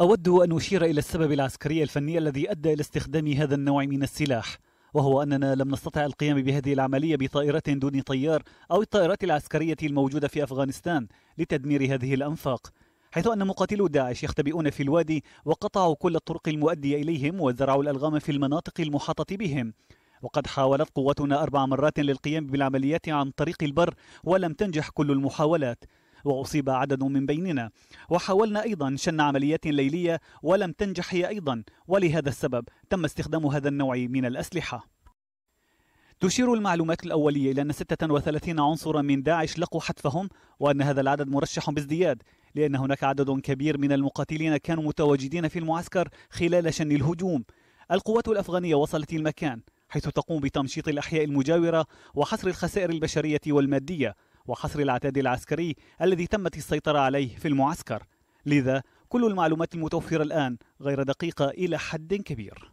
أود أن أشير إلى السبب العسكري الفني الذي أدى إلى استخدام هذا النوع من السلاح وهو أننا لم نستطع القيام بهذه العملية بطائرات دون طيار أو الطائرات العسكرية الموجودة في أفغانستان لتدمير هذه الأنفاق حيث أن مقاتلو داعش يختبئون في الوادي وقطعوا كل الطرق المؤدية إليهم وزرعوا الألغام في المناطق المحاطة بهم وقد حاولت قواتنا أربع مرات للقيام بالعمليات عن طريق البر ولم تنجح كل المحاولات وأصيب عدد من بيننا وحاولنا أيضا شن عمليات ليلية ولم تنجح هي أيضا ولهذا السبب تم استخدام هذا النوع من الأسلحة تشير المعلومات الأولية إلى أن 36 عنصرا من داعش لقوا حتفهم وأن هذا العدد مرشح بازدياد لأن هناك عدد كبير من المقاتلين كانوا متواجدين في المعسكر خلال شن الهجوم القوات الأفغانية وصلت المكان حيث تقوم بتمشيط الأحياء المجاورة وحصر الخسائر البشرية والمادية وحصر العتاد العسكري الذي تمت السيطرة عليه في المعسكر لذا كل المعلومات المتوفرة الآن غير دقيقة إلى حد كبير